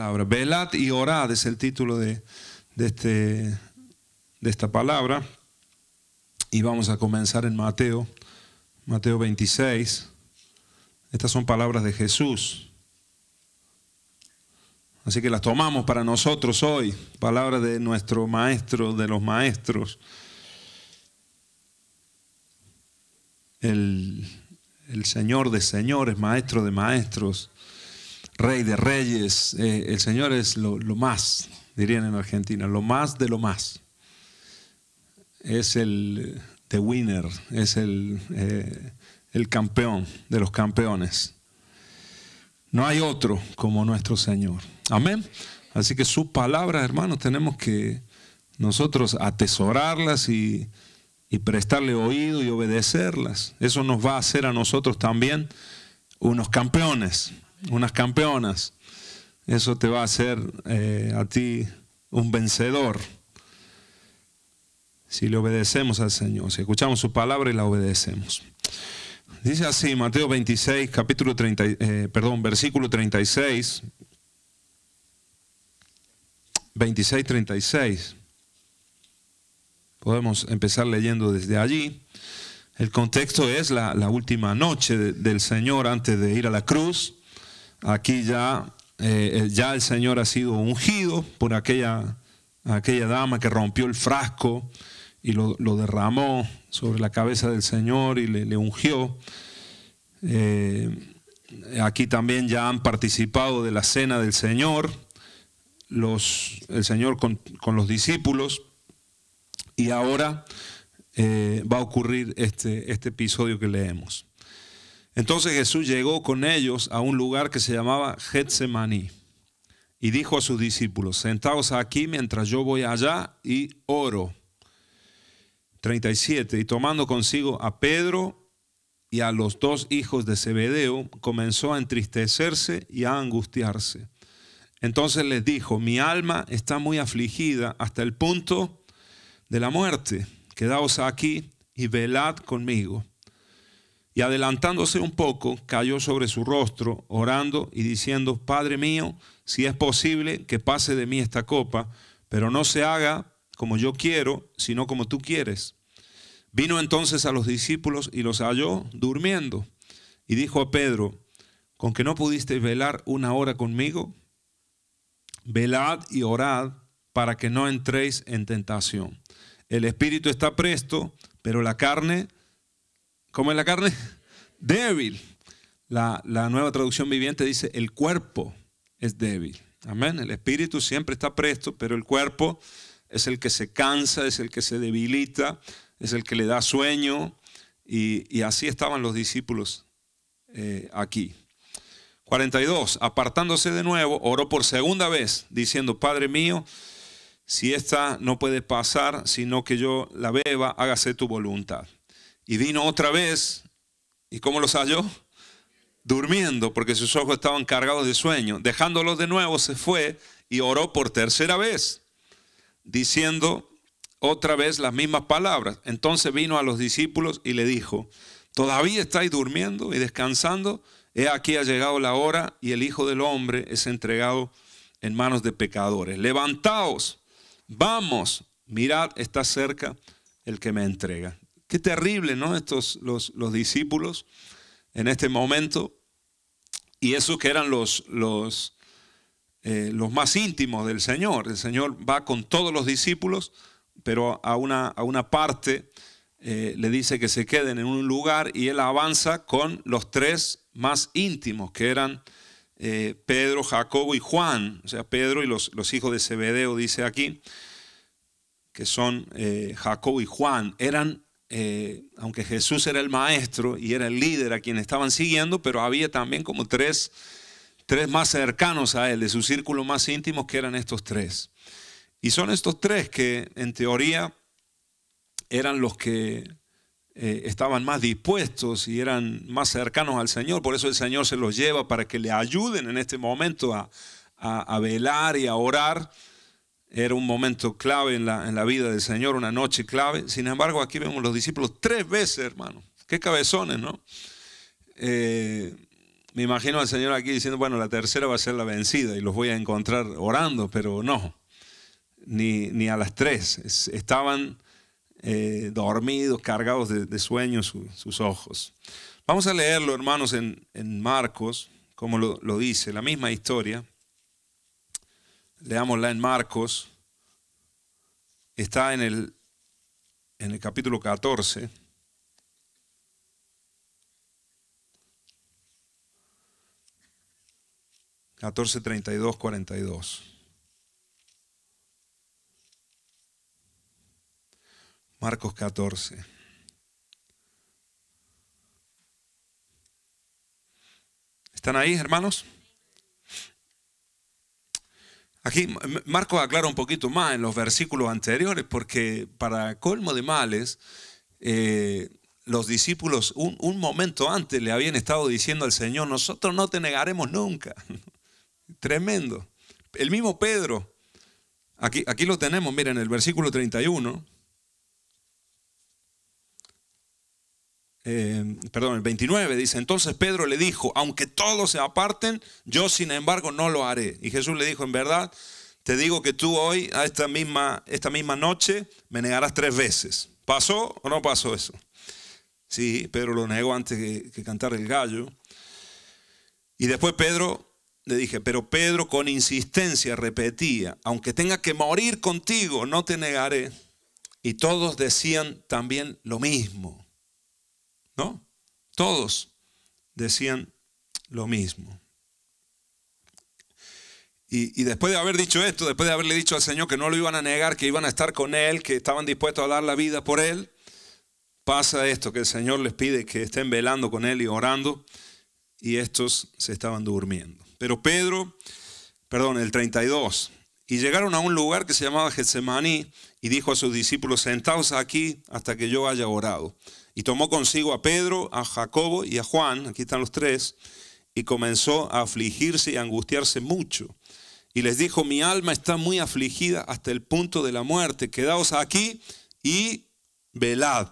palabra. Velad y orad es el título de, este, de esta palabra. Y vamos a comenzar en Mateo, Mateo 26. Estas son palabras de Jesús. Así que las tomamos para nosotros hoy, Palabra de nuestro maestro, de los maestros. El, el Señor de señores, maestro de maestros. Rey de Reyes. Eh, el Señor es lo, más, dirían en Argentina, lo más de lo más. Es el eh, the winner, es el, eh, el campeón de los campeones. No hay otro como nuestro Señor. Amén. Así que sus palabras, hermanos, tenemos que nosotros atesorarlas y, y, prestarle oído y obedecerlas. Eso nos va a hacer a nosotros también unos campeones unas campeonas. Eso te va a hacer eh, a ti un vencedor. Si le obedecemos al Señor, si escuchamos su palabra y la obedecemos. Dice así, Mateo 26, capítulo 30, eh, perdón, versículo 36. 26, 36. Podemos empezar leyendo desde allí. El contexto es la, última noche del Señor antes de ir a la cruz. Aquí ya, eh, eh, ya el Señor ha sido ungido por aquella, aquella dama que rompió el frasco y lo, derramó sobre la cabeza del Señor y le, ungió. Eh, aquí también ya han participado de la cena del Señor, los, el Señor con, los discípulos, y ahora va a ocurrir este, este episodio que leemos. Entonces Jesús llegó con ellos a un lugar que se llamaba Getsemaní y dijo a sus discípulos, sentaos aquí mientras yo voy allá y oro. 37. Y tomando consigo a Pedro y a los dos hijos de Zebedeo, comenzó a entristecerse y a angustiarse. Entonces les dijo, mi alma está muy afligida hasta el punto de la muerte. Quedaos aquí y velad conmigo adelantándose un poco, cayó sobre su rostro, orando y diciendo, Padre mío, si es posible, que pase de mí esta copa, pero no se haga como yo quiero, sino como tú quieres. Vino entonces a los discípulos y los halló durmiendo. Y dijo a Pedro, ¿con que no pudisteis velar una hora conmigo? Velad y orad para que no entréis en tentación. El espíritu está presto, pero la carne ¿Cómo es la carne? Débil. La, nueva traducción viviente dice, el cuerpo es débil. Amén. El espíritu siempre está presto, pero el cuerpo es el que se cansa, es el que se debilita, es el que le da sueño. Y, así estaban los discípulos eh, aquí. 42. Apartándose de nuevo, oró por segunda vez, diciendo, Padre mío, si esta no puede pasar, sino que yo la beba, hágase tu voluntad. Y vino otra vez, ¿y cómo los halló? Durmiendo, porque sus ojos estaban cargados de sueño. Dejándolos de nuevo, se fue y oró por tercera vez, diciendo otra vez las mismas palabras. Entonces vino a los discípulos y le dijo, ¿todavía estáis durmiendo y descansando? He aquí ha llegado la hora y el Hijo del Hombre es entregado en manos de pecadores. Levantaos, vamos, mirad, está cerca el que me entrega. Qué terrible, ¿no? Estos, los, discípulos en este momento. Y esos que eran los, los, eh, los más íntimos del Señor. El Señor va con todos los discípulos, pero a una, a una parte eh, le dice que se queden en un lugar y él avanza con los tres más íntimos, que eran eh, Pedro, Jacobo y Juan. O sea, Pedro y los, hijos de Zebedeo, dice aquí, que son Jacobo y Juan. Eran eh, aunque Jesús era el maestro y era el líder a quien estaban siguiendo, pero había también como tres, tres más cercanos a él, de su círculo más íntimo, que eran estos tres. Y son estos tres que en teoría eran los que eh, estaban más dispuestos y eran más cercanos al Señor. Por eso el Señor se los lleva para que le ayuden en este momento a velar y a orar era un momento clave en la, vida del Señor, una noche clave. Sin embargo, aquí vemos los discípulos tres veces, hermanos. Qué cabezones, ¿no? Eh, me imagino al Señor aquí diciendo, bueno, la tercera va a ser la vencida y los voy a encontrar orando, pero no, ni, ni a las tres. estaban eh, dormidos, cargados de, sueños sus ojos. Vamos a leerlo, hermanos, en, Marcos, como lo dice, la misma historia leámosla en Marcos, está en el, en el capítulo 14. 14.32.42, Marcos 14, ¿Están ahí, hermanos? Aquí Marco aclara un poquito más en los versículos anteriores, porque para colmo de males, eh, los discípulos un, momento antes le habían estado diciendo al Señor, nosotros no te negaremos nunca. Tremendo. El mismo Pedro, aquí, aquí lo tenemos, miren, el versículo 31. Eh, perdón, el 29 dice, entonces Pedro le dijo, aunque todos se aparten, yo sin embargo no lo haré. Y Jesús le dijo, en verdad, te digo que tú hoy, a esta misma, esta misma noche, me negarás tres veces. ¿Pasó o no pasó eso? Sí, Pedro lo negó antes que, que cantar el gallo. Y después Pedro le dije, pero Pedro con insistencia repetía, aunque tenga que morir contigo, no te negaré. Y todos decían también lo mismo. Todos decían lo mismo. Y, y, después de haber dicho esto, después de haberle dicho al Señor que no lo iban a negar, que iban a estar con Él, que estaban dispuestos a dar la vida por Él, pasa esto, que el Señor les pide que estén velando con Él y orando, y estos se estaban durmiendo. Pero Pedro, perdón, el 32, y llegaron a un lugar que se llamaba Getsemaní y dijo a sus discípulos, sentaos aquí hasta que yo haya orado. Y tomó consigo a Pedro, a Jacobo y a Juan, aquí están los tres, y comenzó a afligirse y angustiarse mucho. Y les dijo, mi alma está muy afligida hasta el punto de la muerte, quedaos aquí y velad.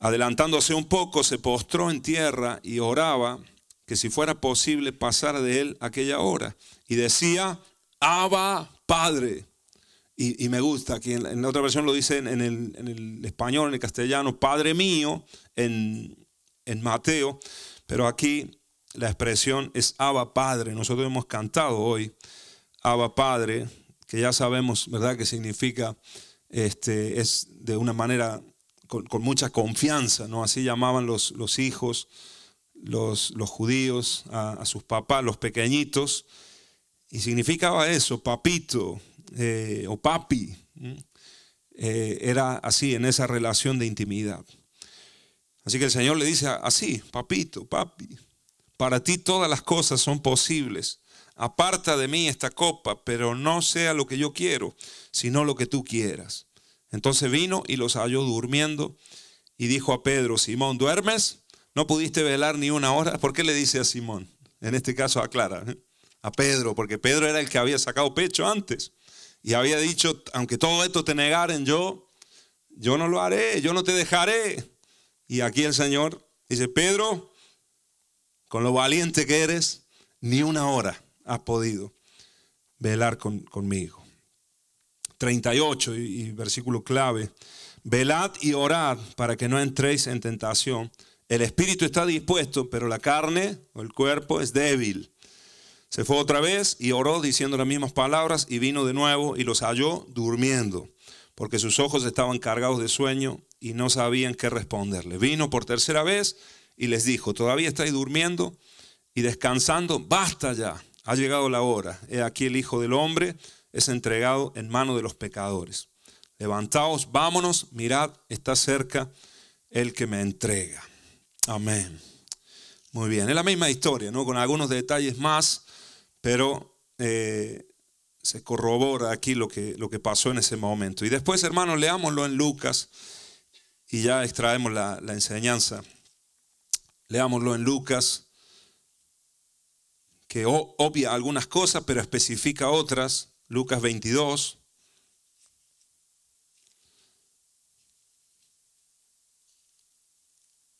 Adelantándose un poco, se postró en tierra y oraba que si fuera posible pasar de él aquella hora. Y decía, Abba Padre. Y, me gusta, que en, la otra versión lo dice en, el, español, en el castellano, Padre mío, en, Mateo, pero aquí la expresión es Abba Padre. Nosotros hemos cantado hoy Abba Padre, que ya sabemos, ¿verdad?, que significa, este, es de una manera con, mucha confianza, ¿no? Así llamaban los, los hijos, los, los judíos, a, a sus papás, los pequeñitos y significaba eso, papito eh, o papi. Eh, era así, en esa relación de intimidad. Así que el Señor le dice así, papito, papi, para ti todas las cosas son posibles. Aparta de mí esta copa, pero no sea lo que yo quiero, sino lo que tú quieras. Entonces vino y los halló durmiendo y dijo a Pedro, Simón, ¿duermes? ¿No pudiste velar ni una hora? ¿Por qué le dice a Simón? En este caso aclara. ¿eh? a Pedro, porque Pedro era el que había sacado pecho antes y había dicho, aunque todo esto te negaren yo, yo no lo haré, yo no te dejaré. Y aquí el Señor dice, Pedro, con lo valiente que eres, ni una hora has podido velar conmigo. 38 y, y versículo clave. Velad y orad para que no entréis en tentación. El espíritu está dispuesto, pero la carne o el cuerpo es débil. Se fue otra vez y oró diciendo las mismas palabras y vino de nuevo y los halló durmiendo, porque sus ojos estaban cargados de sueño y no sabían qué responderle. Vino por tercera vez y les dijo, todavía estáis durmiendo y descansando, basta ya, ha llegado la hora. He aquí el Hijo del Hombre es entregado en manos de los pecadores. Levantaos, vámonos, mirad, está cerca el que me entrega. Amén. Muy bien, es la misma historia, ¿no? Con algunos detalles más pero eh, se corrobora aquí lo que, lo que pasó en ese momento. Y después, hermanos, leámoslo en Lucas y ya extraemos la, la enseñanza. Leámoslo en Lucas, que obvia algunas cosas, pero especifica otras. Lucas 22.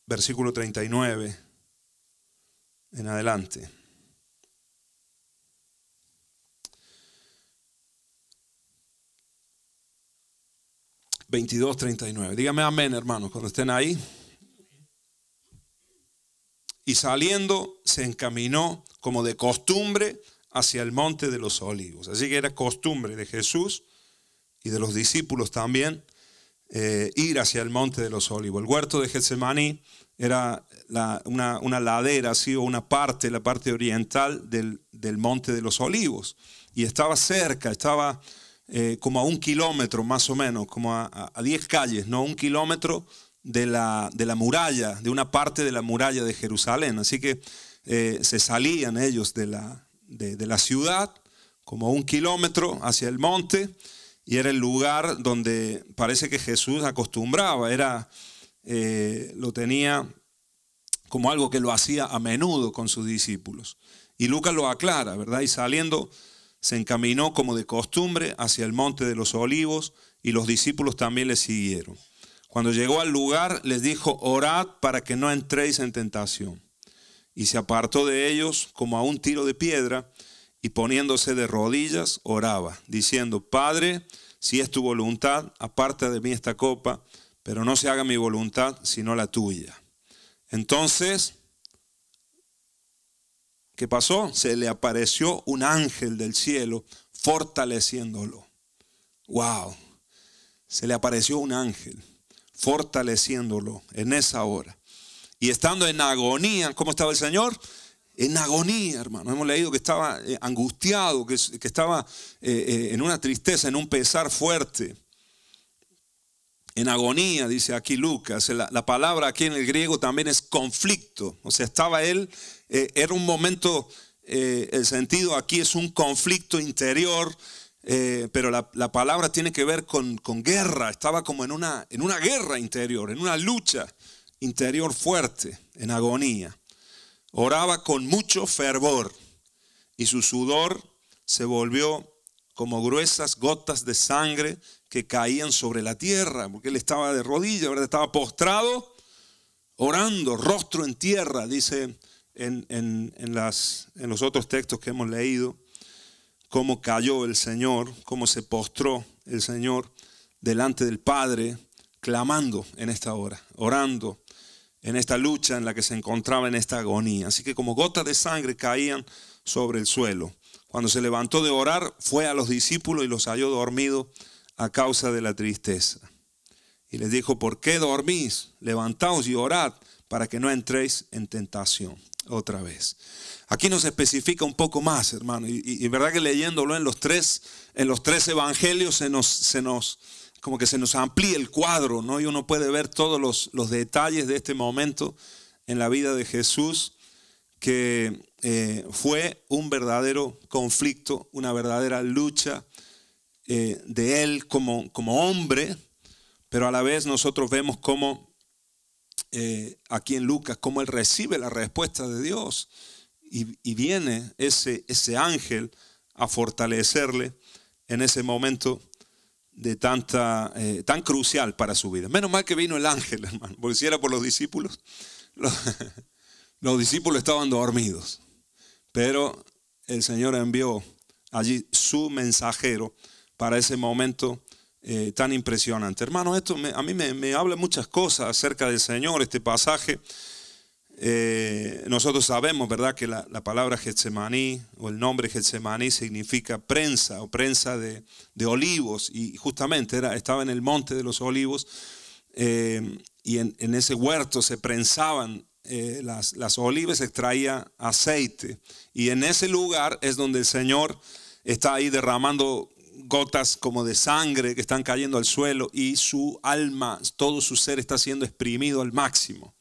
Versículo 39 en adelante. 22, 39. Dígame amén, hermanos, cuando estén ahí. Y saliendo, se encaminó como de costumbre hacia el monte de los olivos. Así que era costumbre de Jesús y de los discípulos también eh, ir hacia el monte de los olivos. El huerto de Getsemaní era una, ladera, así, o una parte, la parte oriental del, del monte de los olivos. Y estaba cerca, estaba eh, como a un kilómetro más o menos, como a, 10 calles, ¿no? Un kilómetro de la, de la, muralla, de una parte de la muralla de Jerusalén. Así que eh, se salían ellos de la, de, la ciudad, como a un kilómetro hacia el monte, y era el lugar donde parece que Jesús acostumbraba, era, eh, lo tenía como algo que lo hacía a menudo con sus discípulos. Y Lucas lo aclara, ¿verdad? Y saliendo se encaminó como de costumbre hacia el monte de los olivos y los discípulos también le siguieron. Cuando llegó al lugar les dijo, orad para que no entréis en tentación. Y se apartó de ellos como a un tiro de piedra y poniéndose de rodillas oraba, diciendo, Padre, si es tu voluntad, aparta de mí esta copa, pero no se haga mi voluntad sino la tuya. Entonces ¿Qué pasó? Se le apareció un ángel del cielo fortaleciéndolo. ¡Wow! Se le apareció un ángel fortaleciéndolo en esa hora. Y estando en agonía, ¿cómo estaba el Señor? En agonía, hermano. Hemos leído que estaba eh, angustiado, que, estaba eh, eh, en una tristeza, en un pesar fuerte en agonía, dice aquí Lucas. La, palabra aquí en el griego también es conflicto. O sea, estaba él, eh, era un momento, eh, el sentido aquí es un conflicto interior, eh, pero la, palabra tiene que ver con, guerra. Estaba como en una, en una guerra interior, en una lucha interior fuerte, en agonía. Oraba con mucho fervor y su sudor se volvió como gruesas gotas de sangre que caían sobre la tierra, porque él estaba de rodillas, ¿verdad? estaba postrado, orando, rostro en tierra, dice en, las, en los otros textos que hemos leído, cómo cayó el Señor, cómo se postró el Señor delante del Padre, clamando en esta hora, orando en esta lucha en la que se encontraba en esta agonía. Así que como gotas de sangre caían sobre el suelo. Cuando se levantó de orar, fue a los discípulos y los halló dormidos a causa de la tristeza. Y les dijo, ¿por qué dormís? Levantaos y orad para que no entréis en tentación otra vez. Aquí nos especifica un poco más, hermano. Y, verdad que leyéndolo en los tres, en los tres evangelios se nos, se nos, como que se nos amplía el cuadro, ¿no? Y uno puede ver todos los, detalles de este momento en la vida de Jesús, que eh, fue un verdadero conflicto, una verdadera lucha eh, de Él como, como hombre, pero a la vez nosotros vemos cómo eh, aquí en Lucas, cómo Él recibe la respuesta de Dios y, viene ese, ese ángel a fortalecerle en ese momento de tanta, eh, tan crucial para su vida. Menos mal que vino el ángel, hermano, porque si era por los discípulos, los discípulos estaban dormidos. Pero el Señor envió allí su mensajero para ese momento eh, tan impresionante. Hermano, esto a mí me, habla muchas cosas acerca del Señor, este pasaje. Eh, nosotros sabemos, ¿verdad?, que la, palabra Getsemaní o el nombre Getsemaní significa prensa o prensa de, olivos, y justamente era, estaba en el monte de los olivos eh, y en, ese huerto se prensaban las, las olivas, se extraía aceite, y en ese lugar es donde el Señor está ahí derramando gotas como de sangre que están cayendo al suelo y su alma, todo su ser está siendo exprimido al máximo.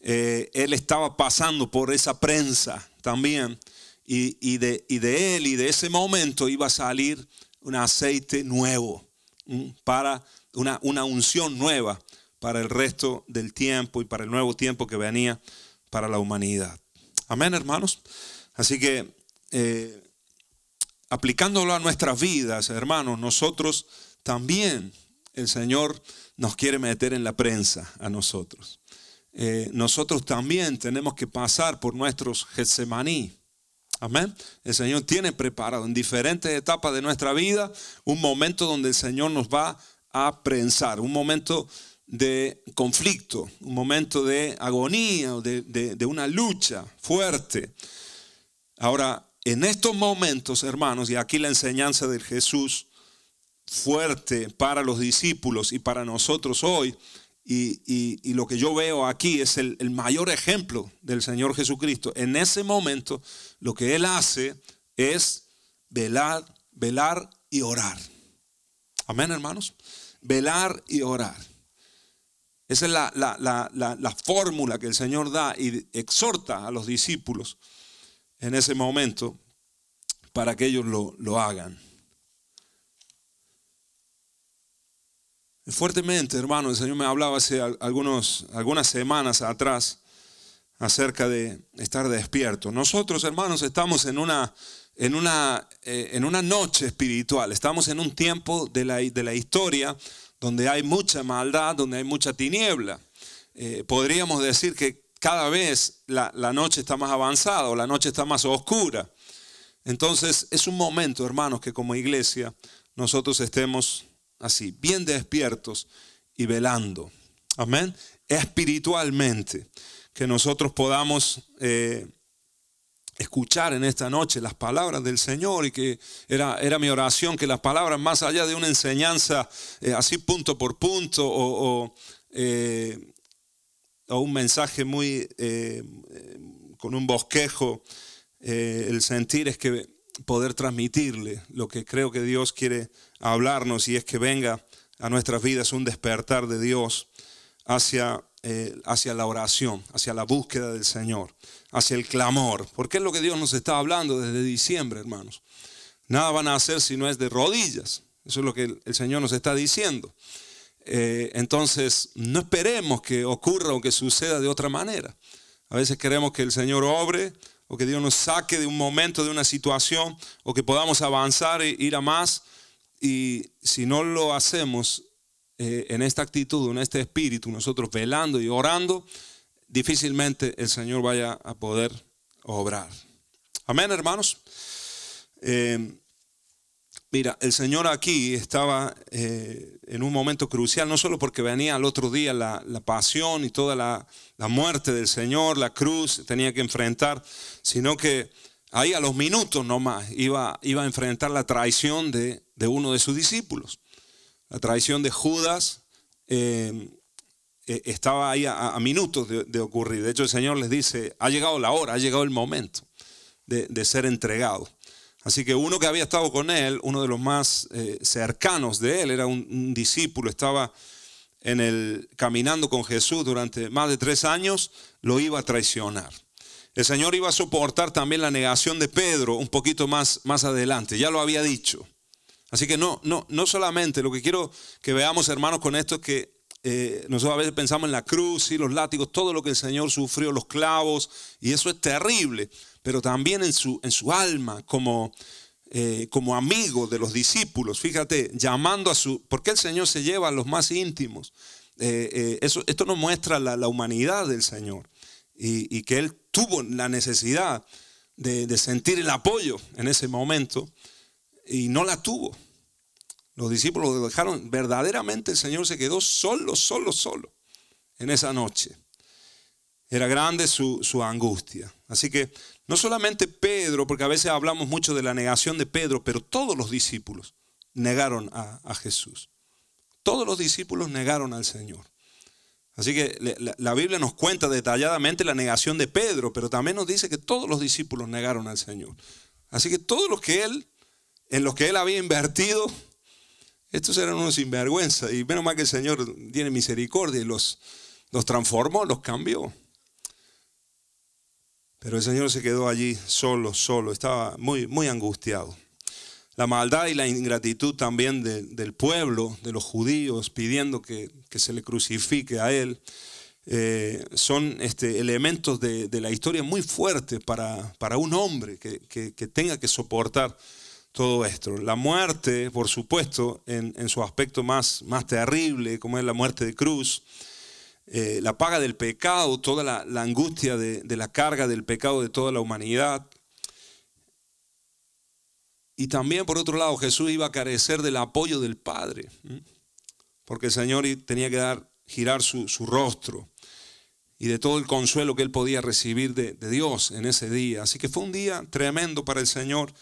Eh, él estaba pasando por esa prensa también y, de, él y de ese momento iba a salir un aceite nuevo, para una, unción nueva para el resto del tiempo y para el nuevo tiempo que venía para la humanidad. Amén, hermanos. Así que eh, aplicándolo a nuestras vidas, hermanos, nosotros también el Señor nos quiere meter en la prensa a nosotros. Eh, nosotros también tenemos que pasar por nuestros Getsemaní. Amén. El Señor tiene preparado en diferentes etapas de nuestra vida un momento donde el Señor nos va a prensar, un momento de conflicto, un momento de agonía, de, de una lucha fuerte. Ahora, en estos momentos, hermanos, y aquí la enseñanza de Jesús fuerte para los discípulos y para nosotros hoy, y, lo que yo veo aquí es el, mayor ejemplo del Señor Jesucristo. En ese momento, lo que Él hace es velar, velar y orar. Amén, hermanos. Velar y orar. Esa es la, la fórmula que el Señor da y exhorta a los discípulos en ese momento para que ellos lo, hagan. Fuertemente, hermano, el Señor me hablaba hace algunas semanas atrás acerca de estar despierto. Nosotros, hermanos, estamos en una, en una, eh, en una noche espiritual, estamos en un tiempo de la, de la historia donde hay mucha maldad, donde hay mucha tiniebla. Eh, podríamos decir que cada vez la, noche está más avanzada o la noche está más oscura. Entonces es un momento, hermanos, que como iglesia nosotros estemos así, bien despiertos y velando. Amén. Espiritualmente, que nosotros podamos eh, escuchar en esta noche las palabras del Señor y que era, era mi oración que las palabras, más allá de una enseñanza eh, así punto por punto o, eh, un mensaje muy eh, eh, con un bosquejo, eh, el sentir es que poder transmitirle lo que creo que Dios quiere hablarnos y es que venga a nuestras vidas un despertar de Dios hacia, hacia la oración, hacia la búsqueda del Señor, hacia el clamor, porque es lo que Dios nos está hablando desde diciembre, hermanos. Nada van a hacer si no es de rodillas. Eso es lo que el Señor nos está diciendo. Eh, entonces, no esperemos que ocurra o que suceda de otra manera. A veces queremos que el Señor obre o que Dios nos saque de un momento, de una situación, o que podamos avanzar e ir a más. Y si no lo hacemos eh, en esta actitud, en este espíritu, nosotros velando y orando, difícilmente el Señor vaya a poder obrar. Amén, hermanos. Eh, Mira, el Señor aquí estaba eh, en un momento crucial, no solo porque venía al otro día la, pasión y toda la, muerte del Señor, la cruz tenía que enfrentar, sino que ahí a los minutos nomás iba, iba a enfrentar la traición de, uno de sus discípulos. La traición de Judas eh, eh, estaba ahí a, minutos de, ocurrir. De hecho, el Señor les dice, ha llegado la hora, ha llegado el momento de ser entregado. Así que uno que había estado con él, uno de los más eh, cercanos de él, era un, discípulo, estaba en el, caminando con Jesús durante más de tres años, lo iba a traicionar. El Señor iba a soportar también la negación de Pedro un poquito más, más adelante, ya lo había dicho. Así que no, no, no solamente, lo que quiero que veamos hermanos con esto es que eh, nosotros a veces pensamos en la cruz y los látigos, todo lo que el Señor sufrió, los clavos, y eso es terrible pero también en su, en su alma como, eh, como amigo de los discípulos. Fíjate, llamando a su... ¿Por qué el Señor se lleva a los más íntimos? Eh, eh, eso, esto nos muestra la, humanidad del Señor y, que Él tuvo la necesidad de, de sentir el apoyo en ese momento y no la tuvo. Los discípulos lo dejaron, verdaderamente el Señor se quedó solo, solo, solo en esa noche. Era grande su, angustia. Así que no solamente Pedro, porque a veces hablamos mucho de la negación de Pedro, pero todos los discípulos negaron a, Jesús. Todos los discípulos negaron al Señor. Así que la, Biblia nos cuenta detalladamente la negación de Pedro, pero también nos dice que todos los discípulos negaron al Señor. Así que todos los que él, en los que él había invertido, estos eran unos sinvergüenzas Y menos mal que el Señor tiene misericordia y los, los transformó, los cambió. Pero el Señor se quedó allí solo, solo, estaba muy, muy angustiado. La maldad y la ingratitud también del pueblo, de los judíos, pidiendo que, se le crucifique a él, eh, son este, elementos de, la historia muy fuertes para, para un hombre que, tenga que soportar todo esto. La muerte, por supuesto, en, en su aspecto más, más terrible, como es la muerte de cruz, eh, la paga del pecado, toda la, angustia de, la carga del pecado de toda la humanidad. Y también, por otro lado, Jesús iba a carecer del apoyo del Padre, porque el Señor tenía que dar, girar su, rostro y de todo el consuelo que él podía recibir de Dios en ese día. Así que fue un día tremendo para el Señor.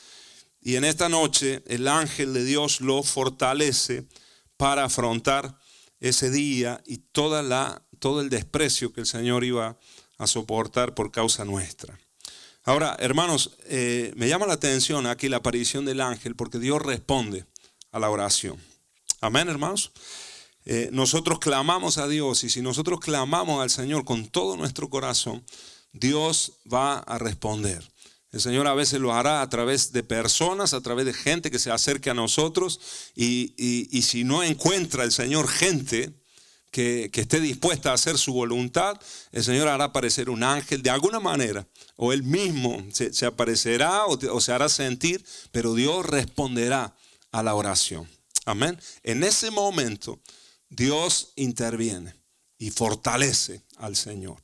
Y en esta noche el ángel de Dios lo fortalece para afrontar ese día y toda la todo el desprecio que el Señor iba a soportar por causa nuestra. Ahora, hermanos, eh, me llama la atención aquí la aparición del ángel porque Dios responde a la oración. Amén, hermanos. Eh, nosotros clamamos a Dios y si nosotros clamamos al Señor con todo nuestro corazón, Dios va a responder. El Señor a veces lo hará a través de personas, a través de gente que se acerque a nosotros y, y si no encuentra el Señor gente que, esté dispuesta a hacer su voluntad, el Señor hará aparecer un ángel de alguna manera, o Él mismo se, aparecerá o, se hará sentir, pero Dios responderá a la oración. Amén. En ese momento Dios interviene y fortalece al Señor.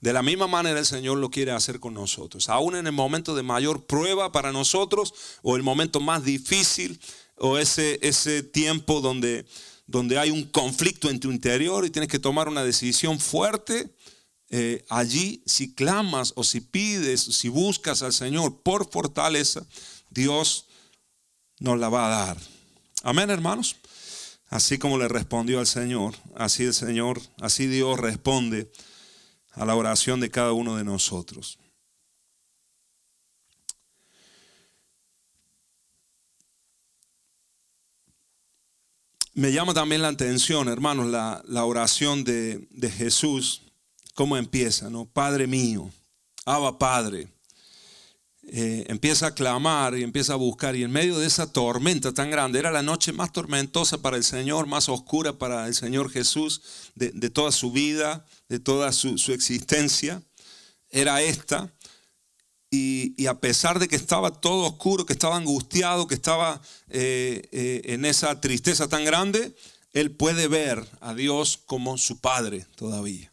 De la misma manera el Señor lo quiere hacer con nosotros. Aún en el momento de mayor prueba para nosotros o el momento más difícil o ese, ese tiempo donde, donde hay un conflicto en tu interior y tienes que tomar una decisión fuerte, eh, allí si clamas o si pides, si buscas al Señor por fortaleza, Dios nos la va a dar. Amén, hermanos. Así como le respondió al Señor, así el Señor, así Dios responde a la oración de cada uno de nosotros. Me llama también la atención, hermanos, la, oración de, Jesús, cómo empieza, ¿no? Padre mío, Abba Padre. Eh, empieza a clamar y empieza a buscar. Y en medio de esa tormenta tan grande, era la noche más tormentosa para el Señor, más oscura para el Señor Jesús de, toda su vida, de toda su, su existencia, era esta. Y, a pesar de que estaba todo oscuro, que estaba angustiado, que estaba eh, eh, en esa tristeza tan grande, él puede ver a Dios como su Padre todavía.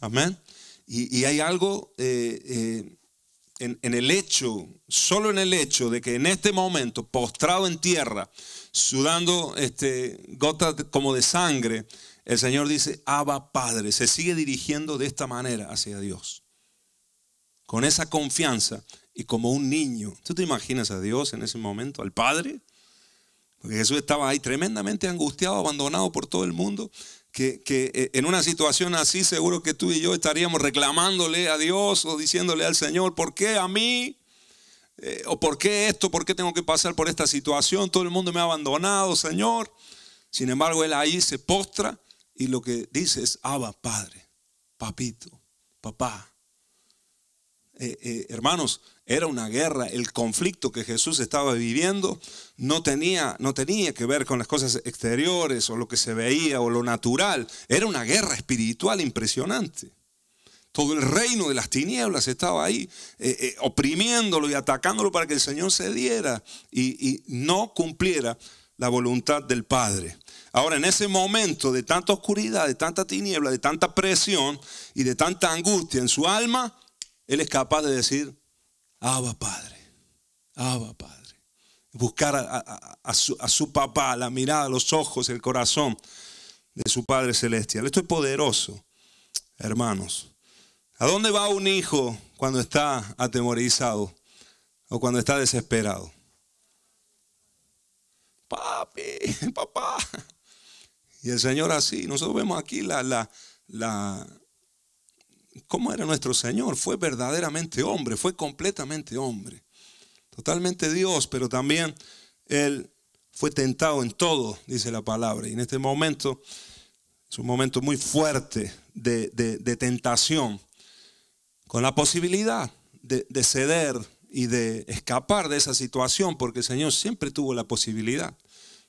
Amén. Y, hay algo eh, en, el hecho, solo en el hecho de que en este momento, postrado en tierra, sudando este, gotas como de sangre, el Señor dice, Abba Padre, se sigue dirigiendo de esta manera hacia Dios con esa confianza y como un niño. ¿Tú te imaginas a Dios en ese momento, al Padre? Porque Jesús estaba ahí tremendamente angustiado, abandonado por todo el mundo, que, eh, en una situación así seguro que tú y yo estaríamos reclamándole a Dios o diciéndole al Señor, ¿por qué a mí? Eh, ¿O por qué esto? ¿Por qué tengo que pasar por esta situación? Todo el mundo me ha abandonado, Señor. Sin embargo, Él ahí se postra y lo que dice es, Abba, Padre, Papito, Papá, eh, eh, hermanos, era una guerra. El conflicto que Jesús estaba viviendo no tenía, no tenía que ver con las cosas exteriores o lo que se veía o lo natural. Era una guerra espiritual impresionante. Todo el reino de las tinieblas estaba ahí, eh, oprimiéndolo y atacándolo para que el Señor se diera y, no cumpliera la voluntad del Padre. Ahora, en ese momento de tanta oscuridad, de tanta tiniebla, de tanta presión y de tanta angustia en su alma, él es capaz de decir, Abba Padre, Abba Padre. Buscar a, su, papá, la mirada, los ojos, el corazón de su Padre Celestial. Esto es poderoso, hermanos. ¿A dónde va un hijo cuando está atemorizado o cuando está desesperado? Papi, papá. Y el Señor así, nosotros vemos aquí la, la, la, cómo era nuestro Señor. Fue verdaderamente hombre, fue completamente hombre. Totalmente Dios, pero también Él fue tentado en todo, dice la palabra. Y en este momento es un momento muy fuerte de, tentación, con la posibilidad de ceder y de escapar de esa situación, porque el Señor siempre tuvo la posibilidad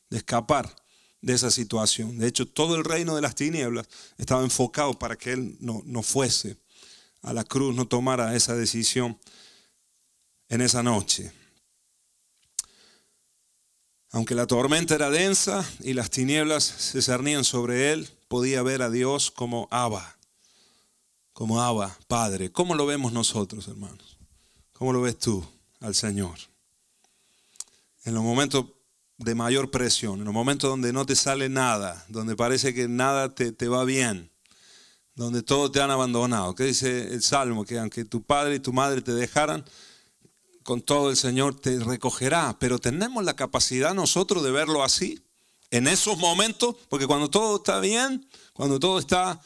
de escapar de esa situación. De hecho, todo el reino de las tinieblas estaba enfocado para que Él no, fuese a la cruz, no tomara esa decisión en esa noche. Aunque la tormenta era densa y las tinieblas se cernían sobre él, podía ver a Dios como Abba, como Abba, Padre. ¿Cómo lo vemos nosotros, hermanos? ¿Cómo lo ves tú al Señor? En los momentos de mayor presión, en los momentos donde no te sale nada, donde parece que nada te, va bien, donde todos te han abandonado. ¿Qué dice el Salmo? Que aunque tu padre y tu madre te dejaran, con todo el Señor te recogerá. Pero tenemos la capacidad nosotros de verlo así, en esos momentos, porque cuando todo está bien, cuando todo está,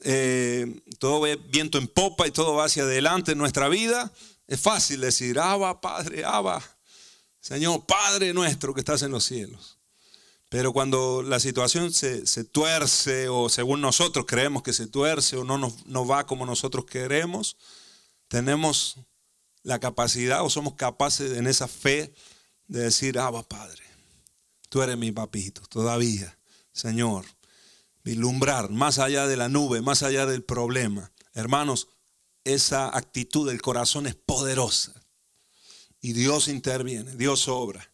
eh, todo ve viento en popa y todo va hacia adelante en nuestra vida, es fácil decir, Abba, Padre, Abba. Señor, Padre nuestro que estás en los cielos. Pero cuando la situación se, tuerce o según nosotros creemos que se tuerce o no nos va como nosotros queremos, tenemos la capacidad o somos capaces en esa fe de decir, Abba Padre, tú eres mi papito, todavía, Señor, vislumbrar más allá de la nube, más allá del problema. Hermanos, esa actitud del corazón es poderosa y Dios interviene, Dios obra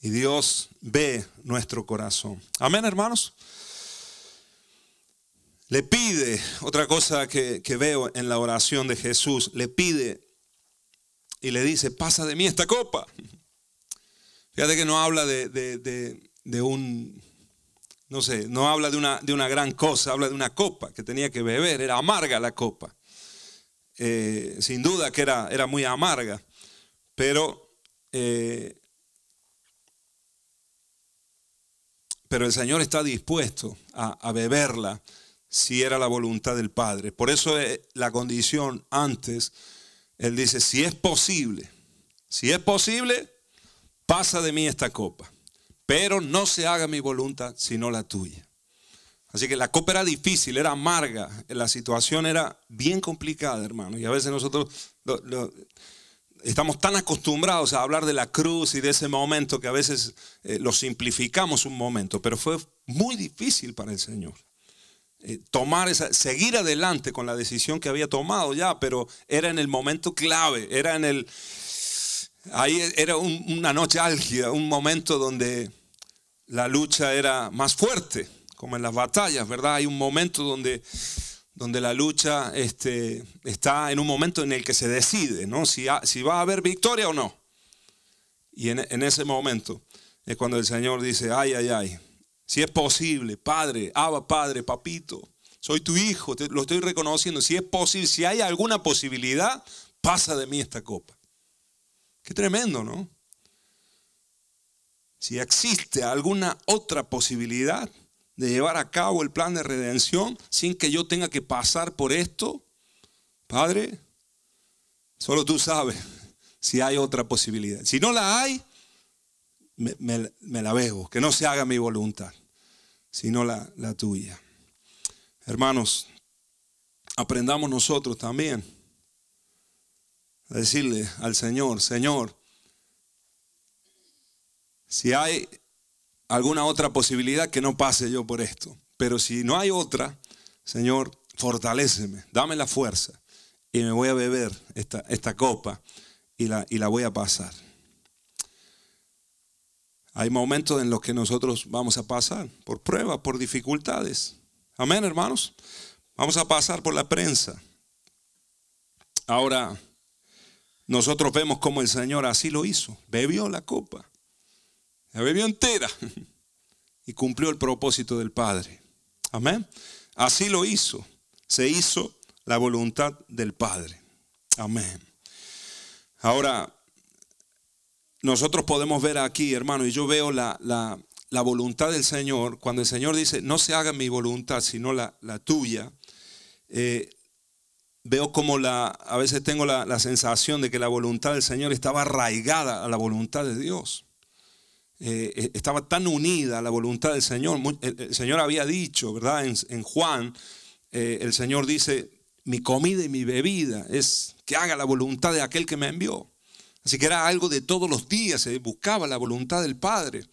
y Dios ve nuestro corazón. Amén, hermanos. Le pide, otra cosa que, veo en la oración de Jesús, le pide y le dice, pasa de mí esta copa. Fíjate que no habla de, un, no sé, no habla de una, de una gran cosa, habla de una copa que tenía que beber, era amarga la copa. Eh, sin duda que era, era muy amarga. Pero, eh, pero el Señor está dispuesto a, beberla si era la voluntad del Padre. Por eso eh, la condición antes, Él dice, si es posible, si es posible, pasa de mí esta copa, pero no se haga mi voluntad sino la tuya. Así que la copa era difícil, era amarga, la situación era bien complicada, hermano. Y a veces nosotros estamos tan acostumbrados a hablar de la cruz y de ese momento que a veces eh, lo simplificamos un momento, pero fue muy difícil para el Señor. Eh, tomar esa, seguir adelante con la decisión que había tomado ya, pero era en el momento clave, era en el. Ahí era una noche álgida, un momento donde la lucha era más fuerte, como en las batallas, ¿verdad? Hay un momento donde donde la lucha este, está en un momento en el que se decide ¿no? si, va a haber victoria o no. Y en, ese momento es cuando el Señor dice, ay, ay, ay, si es posible, Padre, Abba, Padre, Papito, soy tu hijo, lo estoy reconociendo, si es posible, si hay alguna posibilidad, pasa de mí esta copa. Qué tremendo, ¿no? Si existe alguna otra posibilidad, de llevar a cabo el plan de redención sin que yo tenga que pasar por esto. Padre, solo tú sabes si hay otra posibilidad. Si no la hay, me, la veo, que no se haga mi voluntad, sino la, la tuya. Hermanos, aprendamos nosotros también a decirle al Señor, Señor, si hay alguna otra posibilidad que no pase yo por esto. Pero si no hay otra, Señor, fortaléceme, dame la fuerza y me voy a beber esta, esta copa y la, y la voy a pasar. Hay momentos en los que nosotros vamos a pasar por pruebas, por dificultades. Amén, hermanos. Vamos a pasar por la prensa. Ahora, nosotros vemos como el Señor así lo hizo. Bebió la copa. La bebió entera y cumplió el propósito del Padre. Amén. Así lo hizo. Se hizo la voluntad del Padre. Amén. Ahora, nosotros podemos ver aquí, hermano, y yo veo la, voluntad del Señor, cuando el Señor dice, no se haga mi voluntad, sino la, tuya, eh, veo como la, a veces tengo la sensación de que la voluntad del Señor estaba arraigada a la voluntad de Dios. Eh, eh, estaba tan unida a la voluntad del Señor. El, Señor había dicho, ¿verdad? En, Juan, eh, el Señor dice, mi comida y mi bebida es que haga la voluntad de aquel que me envió. Así que era algo de todos los días, se buscaba la voluntad del Padre,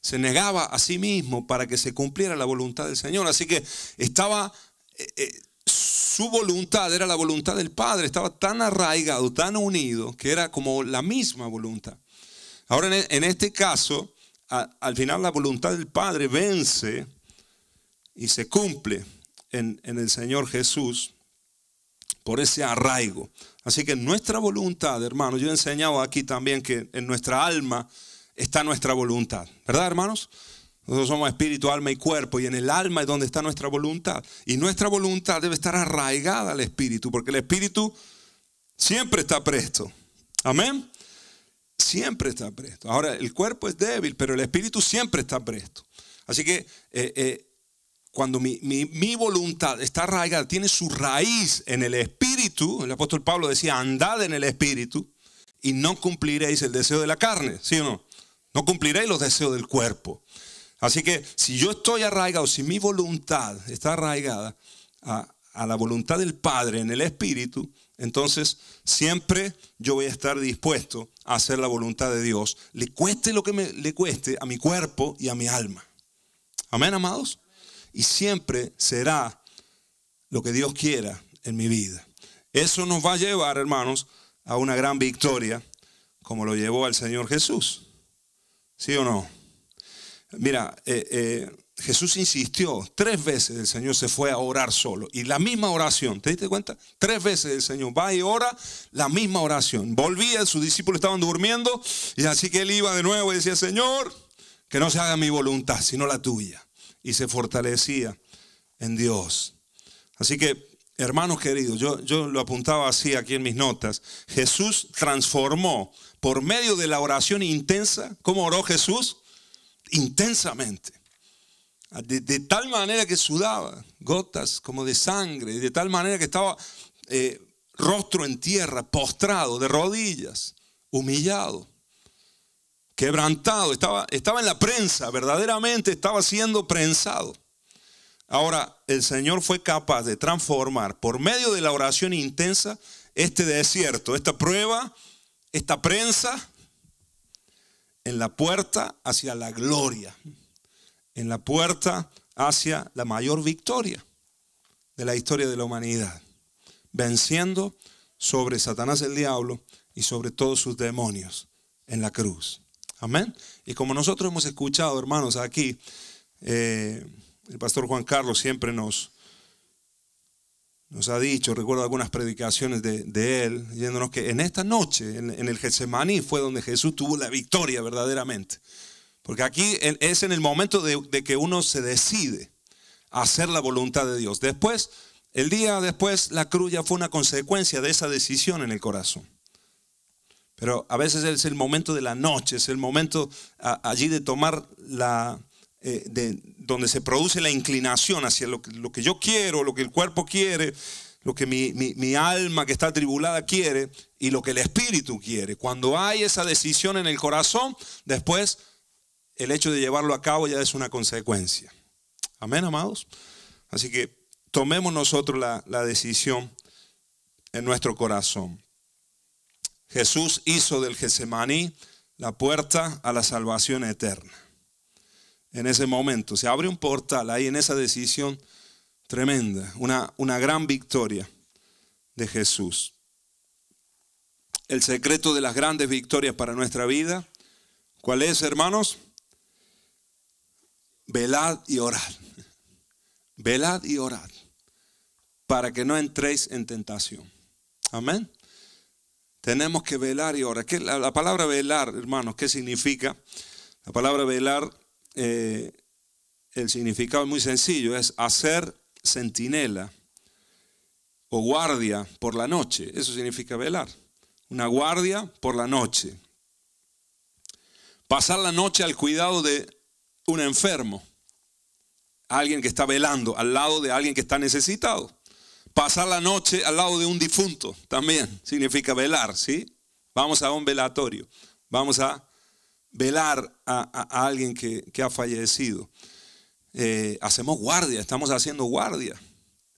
se negaba a sí mismo para que se cumpliera la voluntad del Señor. Así que estaba, su voluntad era la voluntad del Padre, estaba tan arraigado, tan unido, que era como la misma voluntad. Ahora, e, en este caso, al final la voluntad del Padre vence y se cumple en, el Señor Jesús por ese arraigo. Así que nuestra voluntad, hermanos, yo he enseñado aquí también que en nuestra alma está nuestra voluntad, ¿verdad, hermanos? Nosotros somos espíritu, alma y cuerpo, y en el alma es donde está nuestra voluntad. Y nuestra voluntad debe estar arraigada al espíritu, porque el espíritu siempre está presto. Amén siempre está presto. Ahora, el cuerpo es débil, pero el espíritu siempre está presto. Así que eh, eh, cuando mi, voluntad está arraigada, tiene su raíz en el espíritu, el apóstol Pablo decía, andad en el espíritu y no cumpliréis el deseo de la carne, ¿sí o no? No cumpliréis los deseos del cuerpo. Así que si yo estoy arraigado, si mi voluntad está arraigada a, a la voluntad del Padre en el espíritu, entonces, siempre yo voy a estar dispuesto a hacer la voluntad de Dios, le cueste lo que me, le cueste a mi cuerpo y a mi alma. Amén, amados. Y siempre será lo que Dios quiera en mi vida. Eso nos va a llevar, hermanos, a una gran victoria, como lo llevó al Señor Jesús. ¿Sí o no? Mira, eh, eh, Jesús insistió, tres veces el Señor se fue a orar solo. Y la misma oración, ¿te diste cuenta? Tres veces el Señor va y ora la misma oración. Volvía, sus discípulos estaban durmiendo, y así que él iba de nuevo y decía, Señor, que no se haga mi voluntad, sino la tuya. Y se fortalecía en Dios. Así que, hermanos queridos, yo, yo lo apuntaba así aquí en mis notas. Jesús transformó por medio de la oración intensa. ¿Cómo oró Jesús? Intensamente de, tal manera que sudaba, gotas como de sangre, de tal manera que estaba eh, rostro en tierra, postrado, de rodillas, humillado, quebrantado, estaba, estaba en la prensa, verdaderamente estaba siendo prensado. Ahora, el Señor fue capaz de transformar por medio de la oración intensa este desierto, esta prueba, esta prensa, en la puerta hacia la gloria en la puerta hacia la mayor victoria de la historia de la humanidad, venciendo sobre Satanás el diablo y sobre todos sus demonios en la cruz. Amén. Y como nosotros hemos escuchado, hermanos, aquí, eh, el pastor Juan Carlos siempre nos, ha dicho, recuerdo algunas predicaciones de, él, diciéndonos que en esta noche, en, en, el Getsemaní, fue donde Jesús tuvo la victoria verdaderamente. Porque aquí es en el momento de, que uno se decide a hacer la voluntad de Dios. Después, el día después, la cruz ya fue una consecuencia de esa decisión en el corazón. Pero a veces es el momento de la noche, es el momento allí de tomar la, eh, de, donde se produce la inclinación hacia lo que, yo quiero, lo que el cuerpo quiere, lo que mi, mi, alma que está atribulada quiere y lo que el espíritu quiere. Cuando hay esa decisión en el corazón, después el hecho de llevarlo a cabo ya es una consecuencia. Amén, amados. Así que tomemos nosotros la, decisión en nuestro corazón. Jesús hizo del Getsemaní la puerta a la salvación eterna. En ese momento se abre un portal ahí en esa decisión tremenda, una, una gran victoria de Jesús. El secreto de las grandes victorias para nuestra vida, ¿cuál es, hermanos? velad y orad. Velad y orad para que no entréis en tentación. Amén. Tenemos que velar y orar. la, palabra velar, hermanos, ¿qué significa? La palabra velar, eh, el significado es muy sencillo, es hacer centinela o guardia por la noche. Eso significa velar. Una guardia por la noche. Pasar la noche al cuidado de un enfermo, alguien que está velando, al lado de alguien que está necesitado. Pasar la noche al lado de un difunto también significa velar, ¿sí? Vamos a un velatorio, vamos a velar a, alguien que, ha fallecido. Eh, hacemos guardia, estamos haciendo guardia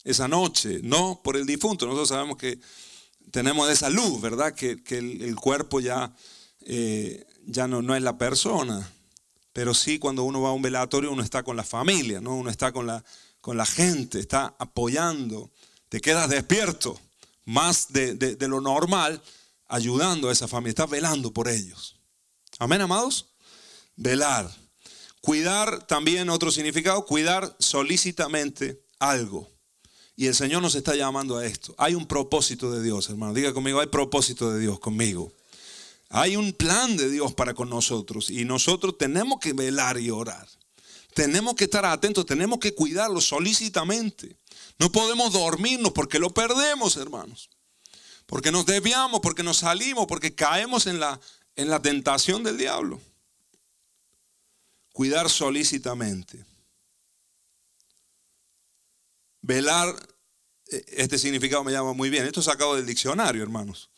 esa noche, no por el difunto. Nosotros sabemos que tenemos esa luz, ¿verdad? Que, el, cuerpo ya, eh, ya no, no es la persona, pero sí cuando uno va a un velatorio uno está con la familia, ¿no? uno está con la, con la gente, está apoyando, te quedas despierto más de, de lo normal, ayudando a esa familia, estás velando por ellos. Amén, amados. Velar. Cuidar también otro significado, cuidar solícitamente algo. Y el Señor nos está llamando a esto. Hay un propósito de Dios, hermano. Diga conmigo, hay propósito de Dios conmigo. Hay un plan de Dios para con nosotros y nosotros tenemos que velar y orar. Tenemos que estar atentos, tenemos que cuidarlo solícitamente. No podemos dormirnos porque lo perdemos, hermanos. Porque nos desviamos, porque nos salimos, porque caemos en la, en la tentación del diablo. Cuidar solícitamente. Velar, eh, este significado me llama muy bien. Esto es sacado del diccionario, hermanos.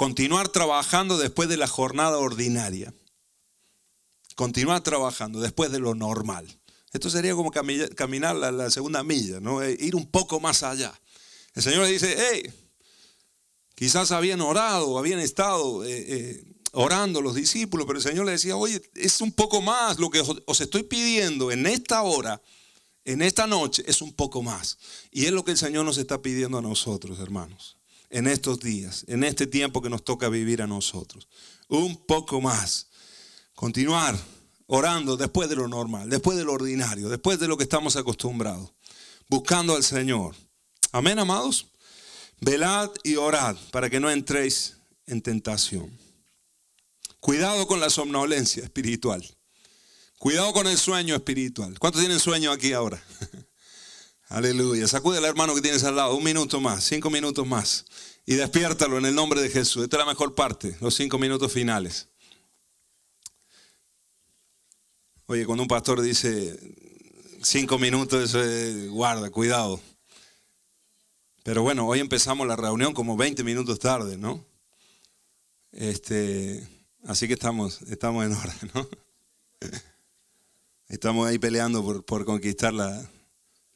Continuar trabajando después de la jornada ordinaria. Continuar trabajando después de lo normal. Esto sería como caminar la, segunda milla, ¿no? Eh, ir un poco más allá. El Señor le dice, hey, quizás habían orado, habían estado eh, eh, orando los discípulos, pero el Señor le decía, oye, es un poco más lo que os estoy pidiendo en esta hora, en esta noche, es un poco más. Y es lo que el Señor nos está pidiendo a nosotros, hermanos en estos días, en este tiempo que nos toca vivir a nosotros. Un poco más. Continuar orando después de lo normal, después de lo ordinario, después de lo que estamos acostumbrados. Buscando al Señor. Amén, amados. Velad y orad para que no entréis en tentación. Cuidado con la somnolencia espiritual. Cuidado con el sueño espiritual. ¿Cuántos tienen sueño aquí ahora? Aleluya. Sacude al hermano que tienes al lado. Un minuto más, cinco minutos más. Y despiértalo en el nombre de Jesús. Esta es la mejor parte, los cinco minutos finales. Oye, cuando un pastor dice cinco minutos, eso es, guarda, cuidado. Pero bueno, hoy empezamos la reunión como 20 minutos tarde, ¿no? Este, así que estamos, estamos en orden, ¿no? Estamos ahí peleando por, por conquistar la,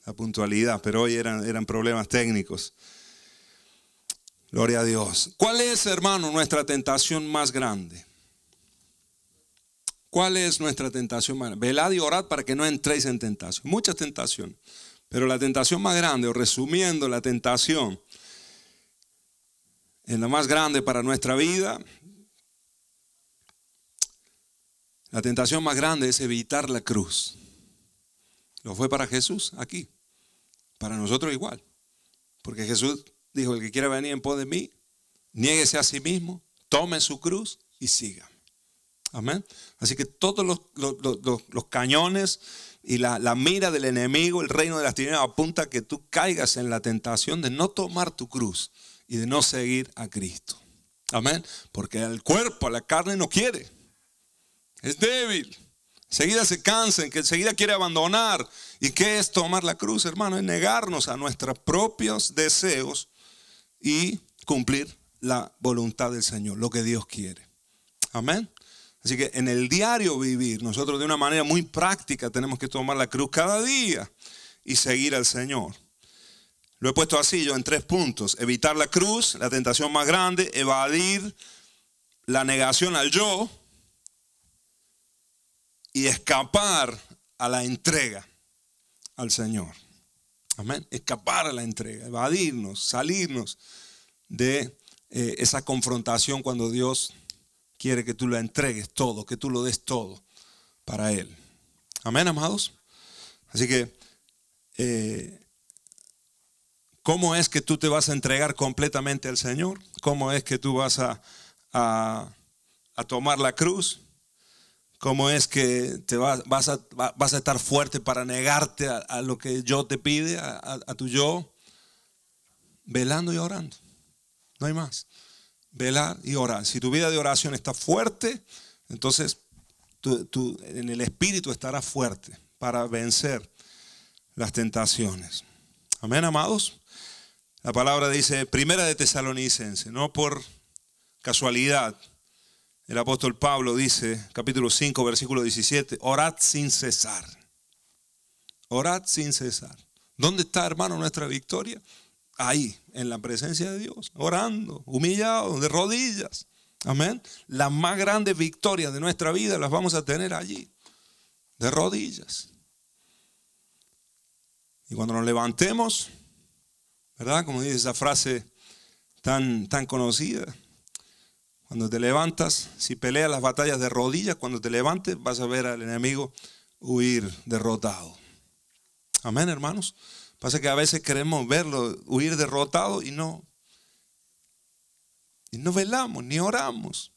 la puntualidad, pero hoy eran, eran problemas técnicos. Gloria a Dios. ¿Cuál es, hermano, nuestra tentación más grande? ¿Cuál es nuestra tentación más grande? Velad y orad para que no entréis en tentación. Muchas tentaciones. Pero la tentación más grande, o resumiendo la tentación, es la más grande para nuestra vida, la tentación más grande es evitar la cruz. Lo fue para Jesús aquí. Para nosotros igual. Porque Jesús dijo, el que quiera venir en pos de mí, niéguese a sí mismo, tome su cruz y siga. Amén. Así que todos los, cañones y la, mira del enemigo, el reino de las tinieblas, apunta que tú caigas en la tentación de no tomar tu cruz y de no seguir a Cristo. Amén. Porque el cuerpo, la carne no quiere. Es débil. Enseguida se cansen, que enseguida quiere abandonar. ¿Y qué es tomar la cruz, hermano? Es negarnos a nuestros propios deseos y cumplir la voluntad del Señor, lo que Dios quiere. Amén. Así que en el diario vivir, nosotros de una manera muy práctica tenemos que tomar la cruz cada día y seguir al Señor. Lo he puesto así yo en tres puntos. Evitar la cruz, la tentación más grande, evadir la negación al yo y escapar a la entrega al Señor. Amén. Escapar a la entrega, evadirnos, salirnos de eh, esa confrontación cuando Dios quiere que tú lo entregues todo, que tú lo des todo para Él. Amén, amados. Así que, eh, ¿cómo es que tú te vas a entregar completamente al Señor? ¿Cómo es que tú vas a, a tomar la cruz? cómo es que te vas, vas, a, estar fuerte para negarte a, lo que yo te pide, a, tu yo. Velando y orando. No hay más. Velar y orar. Si tu vida de oración está fuerte, entonces en el espíritu estarás fuerte para vencer las tentaciones. Amén, amados. La palabra dice, primera de tesalonicense, no por casualidad, el apóstol Pablo dice, capítulo 5, versículo 17, orad sin cesar. Orad sin cesar. ¿Dónde está, hermano, nuestra victoria? Ahí, en la presencia de Dios, orando, humillado, de rodillas. Amén. Las más grandes victorias de nuestra vida las vamos a tener allí, de rodillas. Y cuando nos levantemos, ¿verdad? Como dice esa frase tan, tan conocida, cuando te levantas, si peleas las batallas de rodillas, cuando te levantes vas a ver al enemigo huir derrotado. Amén, hermanos. Pasa que a veces queremos verlo huir derrotado y no. Y no velamos, ni oramos.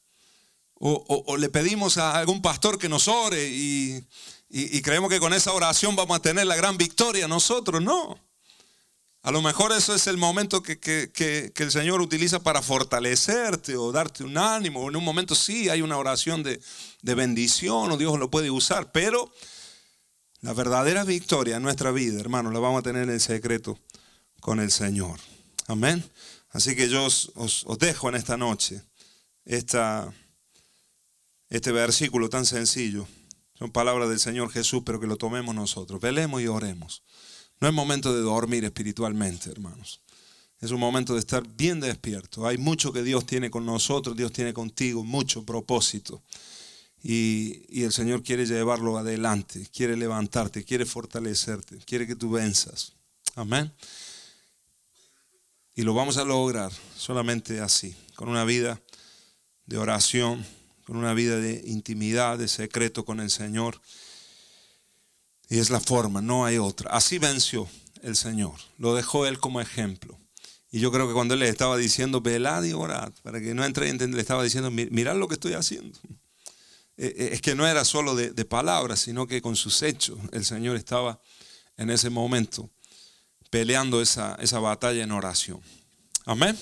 O, le pedimos a algún pastor que nos ore y, y creemos que con esa oración vamos a tener la gran victoria nosotros. No. A lo mejor eso es el momento que, el Señor utiliza para fortalecerte o darte un ánimo. En un momento sí hay una oración de, bendición o Dios lo puede usar, pero la verdadera victoria en nuestra vida, hermano, la vamos a tener en secreto con el Señor. Amén. Así que yo os, dejo en esta noche este versículo tan sencillo. Son palabras del Señor Jesús, pero que lo tomemos nosotros. Velemos y oremos. No es momento de dormir espiritualmente, hermanos. Es un momento de estar bien despierto. Hay mucho que Dios tiene con nosotros, Dios tiene contigo, mucho propósito. Y, y, el Señor quiere llevarlo adelante, quiere levantarte, quiere fortalecerte, quiere que tú venzas. Amén. Y lo vamos a lograr solamente así, con una vida de oración, con una vida de intimidad, de secreto con el Señor. Y es la forma, no hay otra. Así venció el Señor. Lo dejó él como ejemplo. Y yo creo que cuando él le estaba diciendo, velad y orad, para que no entre le estaba diciendo, mirad lo que estoy haciendo. Eh, eh, es que no era solo de, palabras, sino que con sus hechos el Señor estaba en ese momento peleando esa, esa batalla en oración. Amén.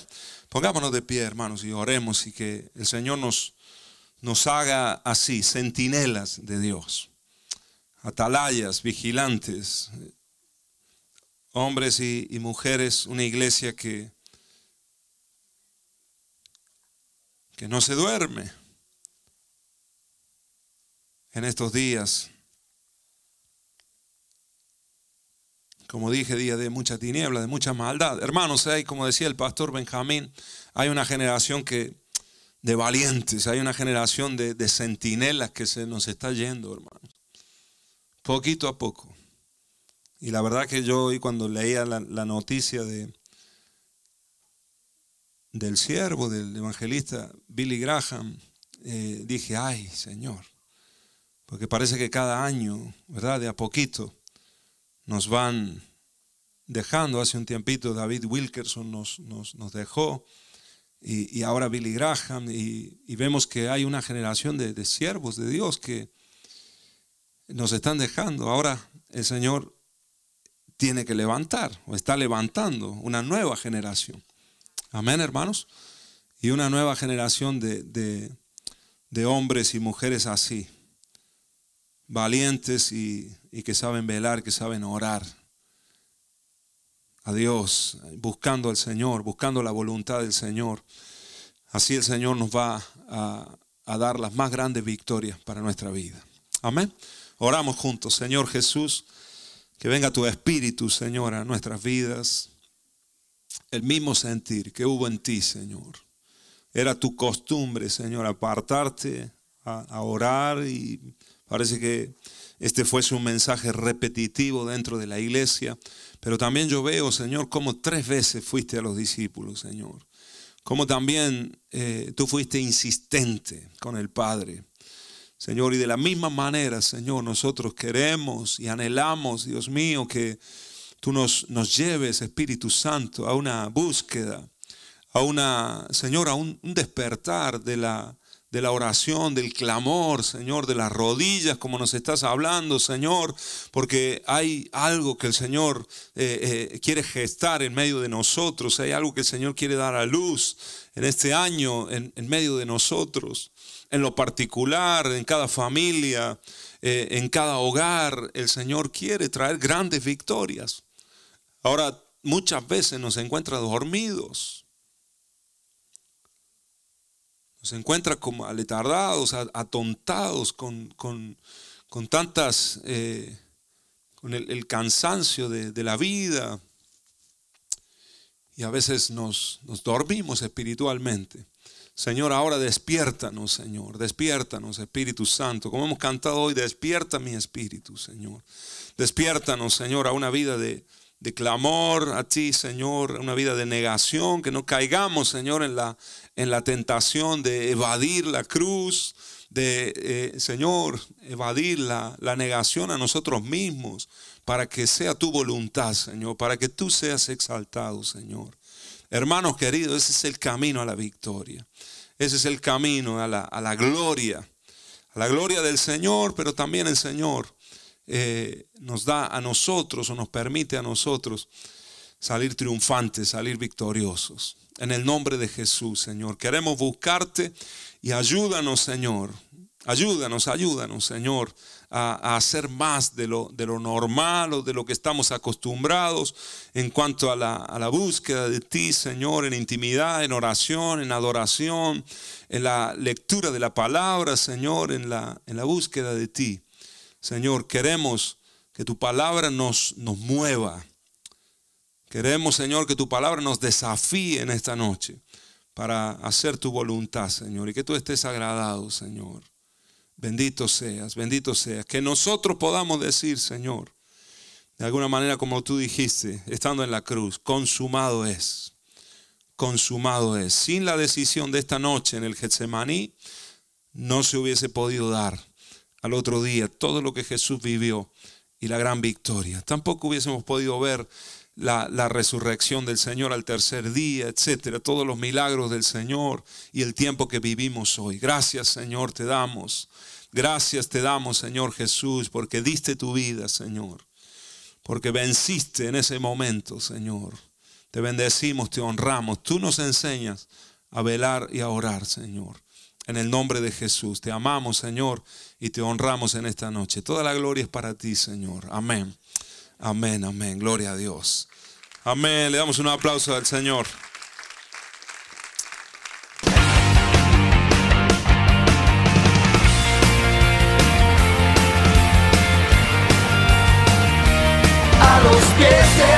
Pongámonos de pie, hermanos, y oremos y que el Señor nos, nos haga así, centinelas de Dios atalayas, vigilantes, hombres y, mujeres, una iglesia que, que no se duerme en estos días. Como dije, día de mucha tiniebla, de mucha maldad. Hermanos, hay, como decía el pastor Benjamín, hay una generación que, de valientes, hay una generación de, de centinelas que se nos está yendo, hermanos poquito a poco. Y la verdad que yo hoy cuando leía la, noticia de, del siervo, del evangelista Billy Graham, eh, dije, ay Señor, porque parece que cada año, ¿verdad? De a poquito nos van dejando. Hace un tiempito David Wilkerson nos, nos, dejó y, ahora Billy Graham y, vemos que hay una generación de siervos de Dios que nos están dejando. Ahora el Señor tiene que levantar o está levantando una nueva generación. Amén, hermanos. Y una nueva generación de, hombres y mujeres así, valientes y, que saben velar, que saben orar a Dios, buscando al Señor, buscando la voluntad del Señor. Así el Señor nos va a dar las más grandes victorias para nuestra vida. Amén. Oramos juntos, Señor Jesús, que venga tu espíritu, Señor, a nuestras vidas. El mismo sentir que hubo en ti, Señor. Era tu costumbre, Señor, apartarte a, orar y parece que este fuese un mensaje repetitivo dentro de la iglesia. Pero también yo veo, Señor, cómo tres veces fuiste a los discípulos, Señor. Cómo también eh, tú fuiste insistente con el Padre Señor, y de la misma manera, Señor, nosotros queremos y anhelamos, Dios mío, que tú nos, nos lleves, Espíritu Santo, a una búsqueda, a una, Señor, a un, despertar de la, de la oración, del clamor, Señor, de las rodillas, como nos estás hablando, Señor, porque hay algo que el Señor eh, eh, quiere gestar en medio de nosotros, hay algo que el Señor quiere dar a luz en este año, en, en medio de nosotros en lo particular, en cada familia, eh, en cada hogar. El Señor quiere traer grandes victorias. Ahora, muchas veces nos encuentra dormidos. Nos encuentra como aletardados, atontados con, tantas, eh, con el, cansancio de, la vida. Y a veces nos, nos dormimos espiritualmente. Señor, ahora despiértanos, Señor, despiértanos, Espíritu Santo. Como hemos cantado hoy, despierta mi espíritu, Señor. Despiértanos, Señor, a una vida de, clamor a ti, Señor, una vida de negación, que no caigamos, Señor, en la, en la tentación de evadir la cruz, de, eh, Señor, evadir la negación a nosotros mismos, para que sea tu voluntad, Señor, para que tú seas exaltado, Señor. Hermanos queridos, ese es el camino a la victoria. Ese es el camino a la, gloria. A la gloria del Señor, pero también el Señor eh, nos da a nosotros o nos permite a nosotros salir triunfantes, salir victoriosos. En el nombre de Jesús, Señor. Queremos buscarte y ayúdanos, Señor. Ayúdanos, ayúdanos, Señor a, hacer más de lo, de lo, normal o de lo que estamos acostumbrados en cuanto a la, a la, búsqueda de ti, Señor, en intimidad, en oración, en adoración, en la lectura de la palabra, Señor, en la, en la búsqueda de ti. Señor, queremos que tu palabra nos, nos mueva. Queremos, Señor, que tu palabra nos desafíe en esta noche para hacer tu voluntad, Señor, y que tú estés agradado, Señor. Bendito seas, bendito seas. Que nosotros podamos decir, Señor, de alguna manera como tú dijiste, estando en la cruz, consumado es, consumado es. Sin la decisión de esta noche en el Getsemaní, no se hubiese podido dar al otro día todo lo que Jesús vivió y la gran victoria. Tampoco hubiésemos podido ver la, resurrección del Señor al tercer día, etcétera, todos los milagros del Señor y el tiempo que vivimos hoy. Gracias, Señor, te damos. Gracias te damos, Señor Jesús, porque diste tu vida, Señor. Porque venciste en ese momento, Señor. Te bendecimos, te honramos. Tú nos enseñas a velar y a orar, Señor. En el nombre de Jesús. Te amamos, Señor, y te honramos en esta noche. Toda la gloria es para ti, Señor. Amén. Amén, amén. Gloria a Dios. Amén. Le damos un aplauso al Señor. A los